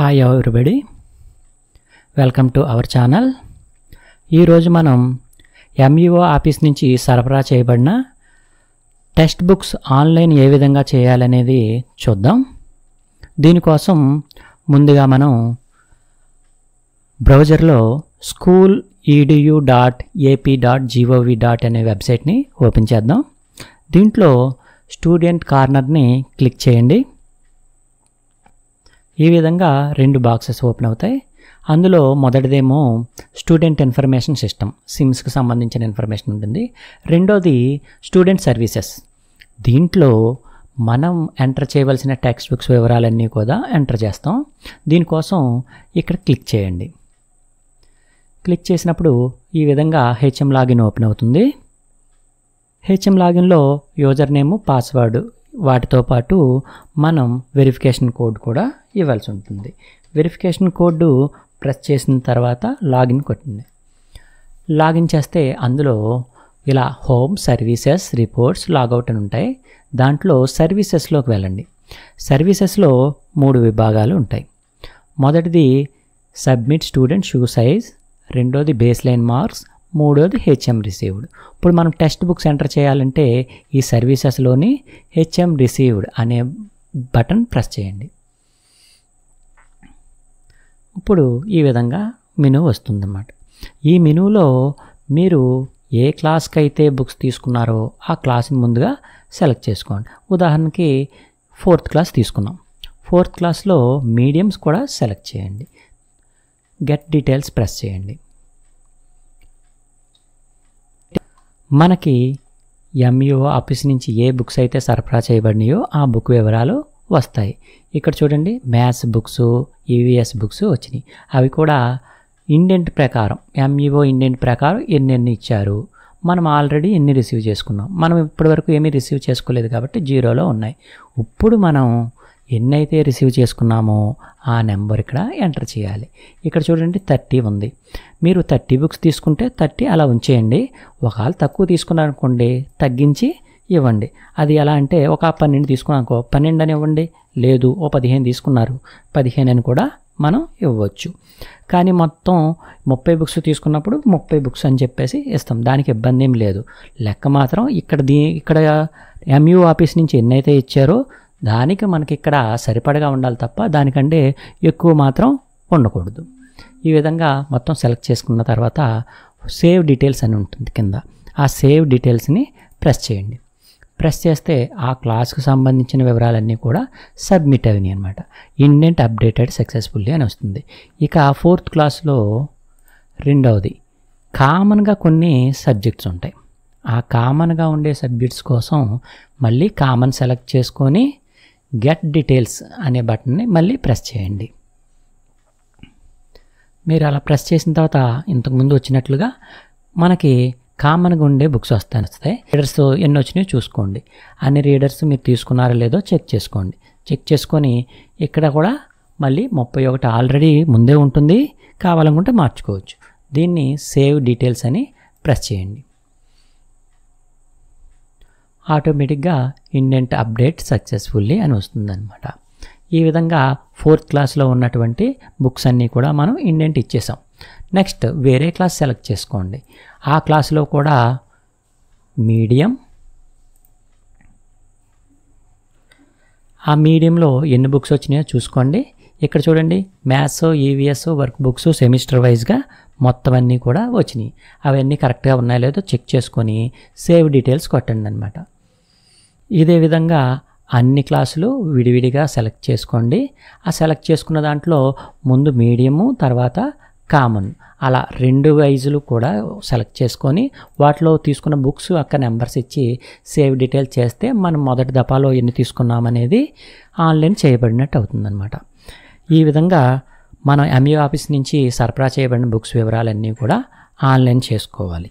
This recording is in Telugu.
hi everybody welcome to our channel ఈరోజు మనం ఎంఈఓ ఆఫీస్ నుంచి సరఫరా చేయబడిన టెక్స్ట్ బుక్స్ ఆన్లైన్ ఏ విధంగా చేయాలనేది చూద్దాం దీనికోసం ముందుగా మనం బ్రౌజర్లో school EDU dot AP dot GOV dot అనే వెబ్సైట్ని ఓపెన్ చేద్దాం దీంట్లో స్టూడెంట్ కార్నర్ని క్లిక్ చేయండి ఈ విధంగా రెండు బాక్సెస్ ఓపెన్ అవుతాయి అందులో మొదటిదేమో స్టూడెంట్ ఇన్ఫర్మేషన్ సిస్టమ్ సిమ్స్కి సంబంధించిన ఇన్ఫర్మేషన్ ఉంటుంది రెండోది స్టూడెంట్ సర్వీసెస్ దీంట్లో మనం ఎంటర్ చేయవలసిన టెక్స్ట్ బుక్స్ వివరాలన్నీ కూడా ఎంటర్ చేస్తాం దీనికోసం ఇక్కడ క్లిక్ చేయండి క్లిక్ చేసినప్పుడు ఈ విధంగా హెచ్ఎం లాగిన్ ఓపెన్ అవుతుంది హెచ్ఎం లాగిన్లో యూజర్ నేమ్ పాస్వర్డ్ వాటితో పాటు మనం వెరిఫికేషన్ కోడ్ కూడా ఇవ్వాల్సి ఉంటుంది వెరిఫికేషన్ కోడ్ ప్రెస్ చేసిన తర్వాత లాగిన్ కొట్టింది లాగిన్ చేస్తే అందులో ఇలా హోమ్ సర్వీసెస్ రిపోర్ట్స్ లాగౌట్ అని ఉంటాయి దాంట్లో సర్వీసెస్లోకి వెళ్ళండి సర్వీసెస్లో మూడు విభాగాలు ఉంటాయి మొదటిది సబ్మిట్ స్టూడెంట్ షూ సైజ్ రెండోది బేస్ లైన్ మార్క్స్ మూడోది హెచ్ఎం రిసీవ్డ్ ఇప్పుడు మనం టెక్స్ట్ బుక్స్ ఎంటర్ చేయాలంటే ఈ సర్వీసెస్లోని హెచ్ఎం రిసీవ్డ్ అనే బటన్ ప్రెస్ చేయండి ఇప్పుడు ఈ విధంగా మెనూ వస్తుందన్నమాట ఈ మెనూలో మీరు ఏ క్లాస్కి అయితే బుక్స్ తీసుకున్నారో ఆ క్లాస్ని ముందుగా సెలెక్ట్ చేసుకోండి ఉదాహరణకి ఫోర్త్ క్లాస్ తీసుకున్నాం ఫోర్త్ క్లాస్లో మీడియమ్స్ కూడా సెలెక్ట్ చేయండి గెట్ డీటెయిల్స్ ప్రెస్ చేయండి మనకి ఎంఈఓ ఆఫీస్ నుంచి ఏ బుక్స్ అయితే సరఫరా చేయబడినాయో ఆ బుక్ వివరాలు వస్తాయి ఇక్కడ చూడండి మ్యాథ్స్ బుక్స్ ఈవీఎస్ బుక్స్ వచ్చినాయి అవి కూడా ఇండెంట్ ప్రకారం ఎంఈఓ ఇండెంట్ ప్రకారం ఎన్ని ఇచ్చారు మనం ఆల్రెడీ ఎన్ని రిసీవ్ చేసుకున్నాం మనం ఇప్పటివరకు ఏమీ రిసీవ్ చేసుకోలేదు కాబట్టి జీరోలో ఉన్నాయి ఇప్పుడు మనం ఎన్నైతే రిసీవ్ చేసుకున్నామో ఆ నెంబర్ ఇక్కడ ఎంటర్ చేయాలి ఇక్కడ చూడండి థర్టీ ఉంది మీరు థర్టీ బుక్స్ తీసుకుంటే థర్టీ అలా ఉంచేయండి ఒకవేళ తక్కువ తీసుకున్నారనుకోండి తగ్గించి ఇవ్వండి అది ఎలా అంటే ఒక పన్నెండు తీసుకున్నానుకో పన్నెండు అని ఇవ్వండి లేదు ఓ పదిహేను తీసుకున్నారు పదిహేను అని కూడా మనం ఇవ్వచ్చు కానీ మొత్తం ముప్పై బుక్స్ తీసుకున్నప్పుడు ముప్పై బుక్స్ అని చెప్పేసి ఇస్తాం దానికి ఇబ్బంది ఏం లేదు లెక్క మాత్రం ఇక్కడ దీ ఇక్కడ ఎంయూ ఆఫీస్ నుంచి ఎన్నైతే ఇచ్చారో దానికి మనకి ఇక్కడ సరిపడగా ఉండాలి తప్ప దానికంటే ఎక్కువ మాత్రం ఉండకూడదు ఈ విధంగా మొత్తం సెలెక్ట్ చేసుకున్న తర్వాత సేవ్ డీటెయిల్స్ అని ఉంటుంది కింద ఆ సేవ్ డీటెయిల్స్ని ప్రెస్ చేయండి ప్రెస్ చేస్తే ఆ క్లాస్కు సంబంధించిన వివరాలన్నీ కూడా సబ్మిట్ అయినాయి అనమాట ఇండెంట్ అప్డేటెడ్ సక్సెస్ఫుల్లీ అని వస్తుంది ఇక ఫోర్త్ క్లాస్లో రెండవది కామన్గా కొన్ని సబ్జెక్ట్స్ ఉంటాయి ఆ కామన్గా ఉండే సబ్జెక్ట్స్ కోసం మళ్ళీ కామన్ సెలెక్ట్ చేసుకొని గెట్ డీటెయిల్స్ అనే బటన్ని మళ్ళీ ప్రెస్ చేయండి మీరు అలా ప్రెస్ చేసిన తర్వాత ఇంతకుముందు వచ్చినట్లుగా మనకి కామన్గా ఉండే బుక్స్ వస్తాయి వస్తాయి రీడర్స్ ఎన్ని వచ్చినాయో చూసుకోండి అన్ని రీడర్స్ మీరు తీసుకున్నారో లేదో చెక్ చేసుకోండి చెక్ చేసుకొని ఇక్కడ కూడా మళ్ళీ ముప్పై ఒకటి ఆల్రెడీ ముందే ఉంటుంది కావాలనుకుంటే మార్చుకోవచ్చు దీన్ని సేవ్ డీటెయిల్స్ అని ప్రెస్ చేయండి ఆటోమేటిక్గా ఇండెంట్ అప్డేట్ సక్సెస్ఫుల్లీ అని వస్తుందన్నమాట ఈ విధంగా ఫోర్త్ క్లాస్లో ఉన్నటువంటి బుక్స్ అన్నీ కూడా మనం ఇండెంట్ ఇచ్చేసాం నెక్స్ట్ వేరే క్లాస్ సెలెక్ట్ చేసుకోండి ఆ క్లాస్లో కూడా మీడియం ఆ మీడియంలో ఎన్ని బుక్స్ వచ్చినాయో చూసుకోండి ఇక్కడ చూడండి maths EVS work books semester వైజ్గా మొత్తం అన్నీ కూడా వచ్చినాయి అవన్నీ కరెక్ట్గా ఉన్నాయో లేదో చెక్ చేసుకొని సేవ్ డీటెయిల్స్ కొట్టండి అనమాట ఇదే విధంగా అన్ని క్లాసులు విడివిడిగా సెలెక్ట్ చేసుకోండి ఆ సెలెక్ట్ చేసుకున్న దాంట్లో ముందు మీడియము తర్వాత కామన్ అలా రెండు వైజులు కూడా సెలెక్ట్ చేసుకొని వాటిలో తీసుకున్న బుక్స్ అక్కడ నెంబర్స్ ఇచ్చి సేవ్ డీటెయిల్ చేస్తే మనం మొదటి దఫాలో ఎన్ని తీసుకున్నామనేది ఆన్లైన్ చేయబడినట్టు అవుతుందన్నమాట ఈ విధంగా మనం ఎంఈ ఆఫీస్ నుంచి సరఫరా చేయబడిన బుక్స్ వివరాలన్నీ కూడా ఆన్లైన్ చేసుకోవాలి